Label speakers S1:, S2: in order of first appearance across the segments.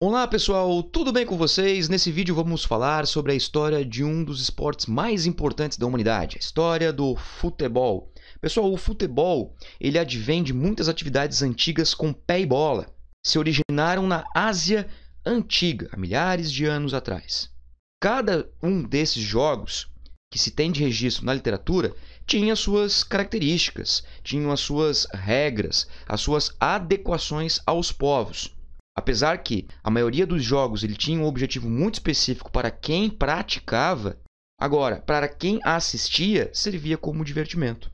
S1: Olá pessoal, tudo bem com vocês? Nesse vídeo vamos falar sobre a história de um dos esportes mais importantes da humanidade, a história do futebol. Pessoal, o futebol ele advém de muitas atividades antigas com pé e bola. Se originaram na Ásia Antiga, há milhares de anos atrás. Cada um desses jogos que se tem de registro na literatura tinha suas características, tinham as suas regras, as suas adequações aos povos. Apesar que a maioria dos jogos ele tinha um objetivo muito específico para quem praticava, agora, para quem assistia, servia como divertimento.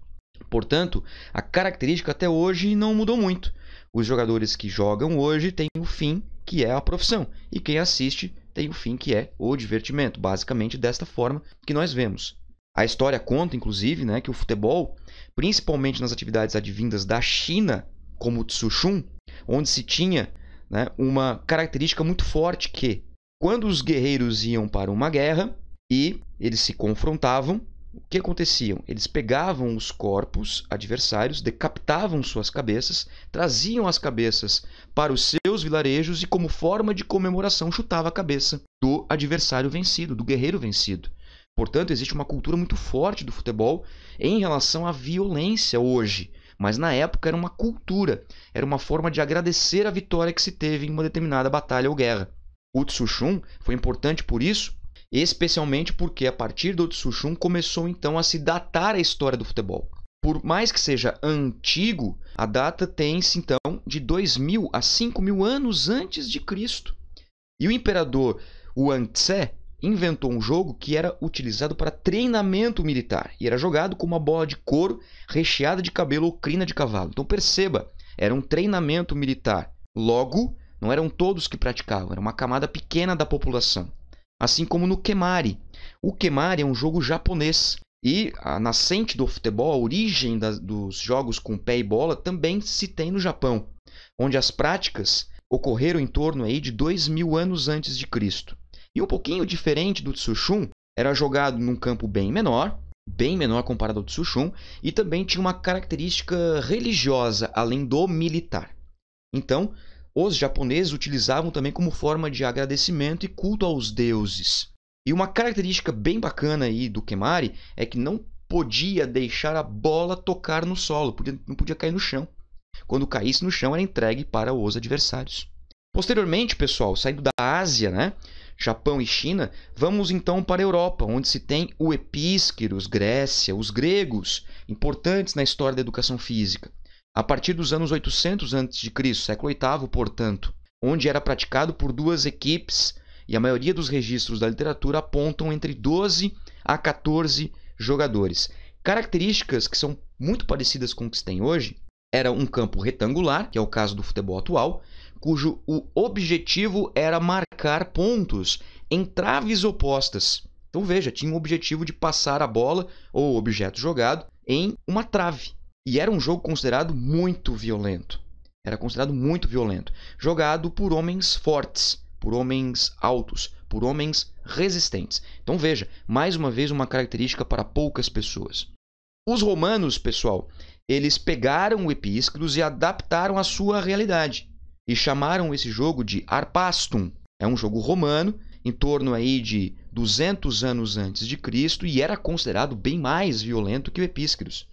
S1: Portanto, a característica até hoje não mudou muito. Os jogadores que jogam hoje têm o fim que é a profissão, e quem assiste tem o fim que é o divertimento, basicamente desta forma que nós vemos. A história conta, inclusive, né, que o futebol, principalmente nas atividades advindas da China, como o Tsushun, onde se tinha né, uma característica muito forte que quando os guerreiros iam para uma guerra e eles se confrontavam, o que acontecia? Eles pegavam os corpos adversários, decapitavam suas cabeças, traziam as cabeças para os seus vilarejos e, como forma de comemoração, chutava a cabeça do adversário vencido, do guerreiro vencido. Portanto, existe uma cultura muito forte do futebol em relação à violência hoje mas na época era uma cultura, era uma forma de agradecer a vitória que se teve em uma determinada batalha ou guerra. O Tsushun foi importante por isso, especialmente porque a partir do Tsushun começou então a se datar a história do futebol. Por mais que seja antigo, a data tem-se então de 2000 a 5000 anos antes de Cristo. E o imperador Wang Tse inventou um jogo que era utilizado para treinamento militar e era jogado com uma bola de couro recheada de cabelo ou crina de cavalo. Então perceba, era um treinamento militar. Logo, não eram todos que praticavam, era uma camada pequena da população. Assim como no Kemari. O Kemari é um jogo japonês e a nascente do futebol, a origem dos jogos com pé e bola, também se tem no Japão, onde as práticas ocorreram em torno aí de 2 mil anos antes de Cristo. E um pouquinho diferente do Tsushun, era jogado num campo bem menor, bem menor comparado ao Tsushun, e também tinha uma característica religiosa além do militar. Então, os japoneses utilizavam também como forma de agradecimento e culto aos deuses. E uma característica bem bacana aí do Kemari é que não podia deixar a bola tocar no solo, não podia cair no chão. Quando caísse no chão, era entregue para os adversários. Posteriormente, pessoal, saindo da Ásia, né, Japão e China, vamos então para a Europa, onde se tem o Epísqueros, Grécia, os gregos, importantes na história da educação física. A partir dos anos 800 a.C., século VIII, portanto, onde era praticado por duas equipes, e a maioria dos registros da literatura apontam entre 12 a 14 jogadores. Características que são muito parecidas com o que se tem hoje era um campo retangular, que é o caso do futebol atual, cujo o objetivo era marcar pontos em traves opostas. Então veja, tinha o objetivo de passar a bola ou objeto jogado em uma trave. E era um jogo considerado muito violento. Era considerado muito violento, jogado por homens fortes, por homens altos, por homens resistentes. Então veja, mais uma vez uma característica para poucas pessoas. Os romanos, pessoal, eles pegaram o Epísclos e adaptaram à sua realidade e chamaram esse jogo de Arpastum. É um jogo romano, em torno aí de 200 anos antes de Cristo e era considerado bem mais violento que o Epíscros.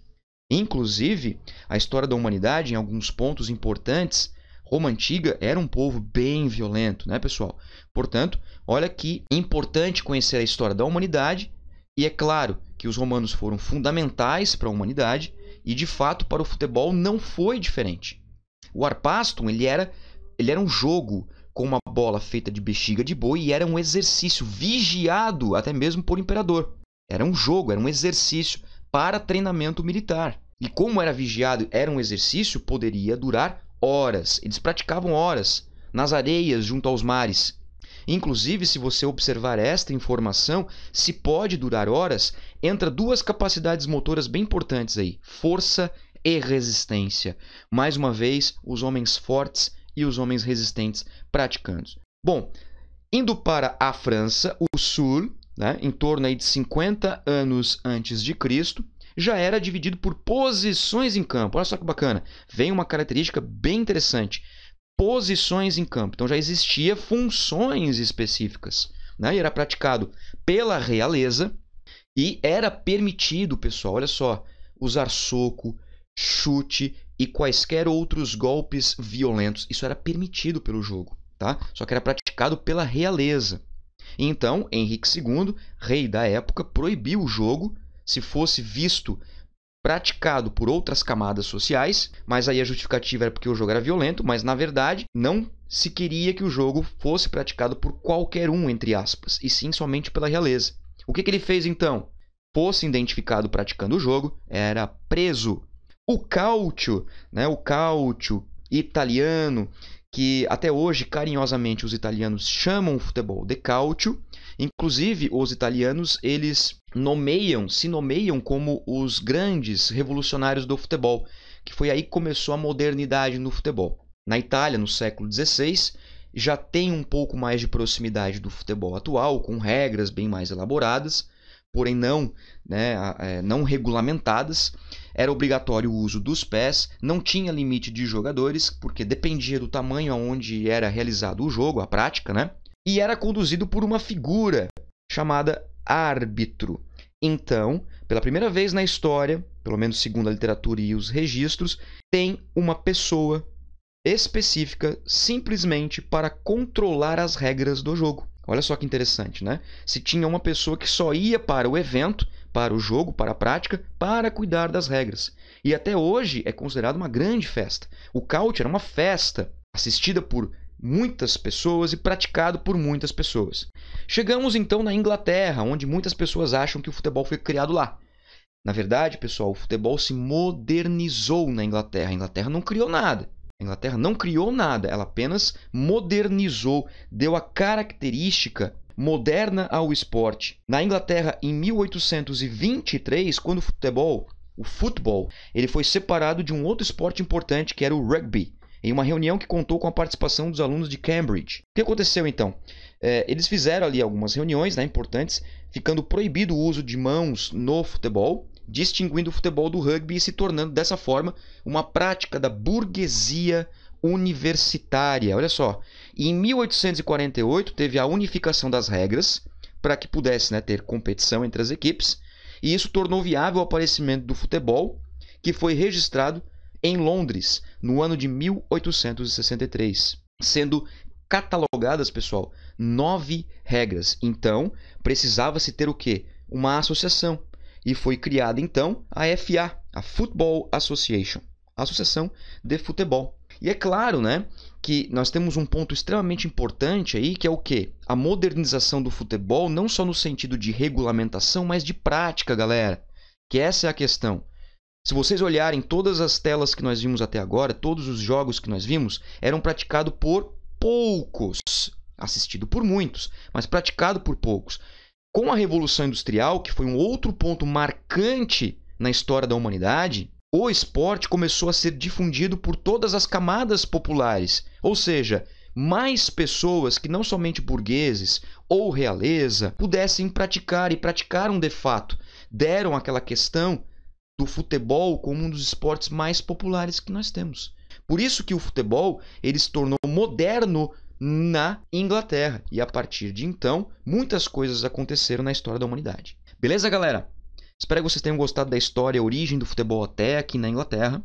S1: Inclusive, a história da humanidade, em alguns pontos importantes, Roma Antiga era um povo bem violento, né, pessoal? Portanto, olha que importante conhecer a história da humanidade, e é claro que os romanos foram fundamentais para a humanidade, e de fato para o futebol não foi diferente. O Arpastum, ele era, ele era um jogo com uma bola feita de bexiga de boi e era um exercício vigiado até mesmo por imperador. Era um jogo, era um exercício para treinamento militar. E como era vigiado, era um exercício, poderia durar horas. Eles praticavam horas nas areias junto aos mares. Inclusive, se você observar esta informação, se pode durar horas, entra duas capacidades motoras bem importantes aí: força e resistência. Mais uma vez, os homens fortes e os homens resistentes praticando. Bom, indo para a França, o Sul, né, em torno aí de 50 anos antes de Cristo, já era dividido por posições em campo. Olha só que bacana. Vem uma característica bem interessante. Posições em campo. Então já existia funções específicas. Né? E era praticado pela realeza e era permitido, pessoal, olha só, usar soco, chute e quaisquer outros golpes violentos. Isso era permitido pelo jogo, tá? Só que era praticado pela realeza. Então, Henrique II, rei da época, proibiu o jogo se fosse visto praticado por outras camadas sociais, mas aí a justificativa era porque o jogo era violento, mas na verdade não se queria que o jogo fosse praticado por qualquer um, entre aspas, e sim somente pela realeza. O que, que ele fez então? Fosse identificado praticando o jogo, era preso o cálcio, né, o cálcio italiano, que até hoje carinhosamente os italianos chamam o futebol de cálcio, inclusive os italianos eles nomeiam, se nomeiam como os grandes revolucionários do futebol, que foi aí que começou a modernidade no futebol. Na Itália, no século XVI, já tem um pouco mais de proximidade do futebol atual, com regras bem mais elaboradas, porém não, né, é, não regulamentadas era obrigatório o uso dos pés, não tinha limite de jogadores, porque dependia do tamanho aonde era realizado o jogo, a prática, né? E era conduzido por uma figura chamada árbitro. Então, pela primeira vez na história, pelo menos segundo a literatura e os registros, tem uma pessoa específica simplesmente para controlar as regras do jogo. Olha só que interessante, né? Se tinha uma pessoa que só ia para o evento para o jogo, para a prática, para cuidar das regras. E até hoje é considerado uma grande festa. O couch era uma festa assistida por muitas pessoas e praticado por muitas pessoas. Chegamos então na Inglaterra, onde muitas pessoas acham que o futebol foi criado lá. Na verdade, pessoal, o futebol se modernizou na Inglaterra. A Inglaterra não criou nada. A Inglaterra não criou nada, ela apenas modernizou, deu a característica moderna ao esporte. Na Inglaterra, em 1823, quando o futebol, o futebol, ele foi separado de um outro esporte importante que era o rugby, em uma reunião que contou com a participação dos alunos de Cambridge. O que aconteceu então? É, eles fizeram ali algumas reuniões né, importantes, ficando proibido o uso de mãos no futebol, distinguindo o futebol do rugby e se tornando dessa forma uma prática da burguesia universitária. Olha só, e em 1848 teve a unificação das regras para que pudesse né, ter competição entre as equipes, e isso tornou viável o aparecimento do futebol, que foi registrado em Londres no ano de 1863, sendo catalogadas, pessoal, nove regras. Então, precisava-se ter o quê? Uma associação. E foi criada então a FA, a Football Association, Associação de Futebol. E é claro, né, que nós temos um ponto extremamente importante aí, que é o quê? A modernização do futebol, não só no sentido de regulamentação, mas de prática, galera. Que essa é a questão. Se vocês olharem todas as telas que nós vimos até agora, todos os jogos que nós vimos, eram praticados por poucos, assistido por muitos, mas praticado por poucos. Com a Revolução Industrial, que foi um outro ponto marcante na história da humanidade, o esporte começou a ser difundido por todas as camadas populares, ou seja, mais pessoas que não somente burgueses ou realeza pudessem praticar e praticaram de fato, deram aquela questão do futebol como um dos esportes mais populares que nós temos. Por isso que o futebol ele se tornou moderno na Inglaterra e a partir de então muitas coisas aconteceram na história da humanidade. Beleza, galera? Espero que vocês tenham gostado da história e origem do futebol até aqui na Inglaterra.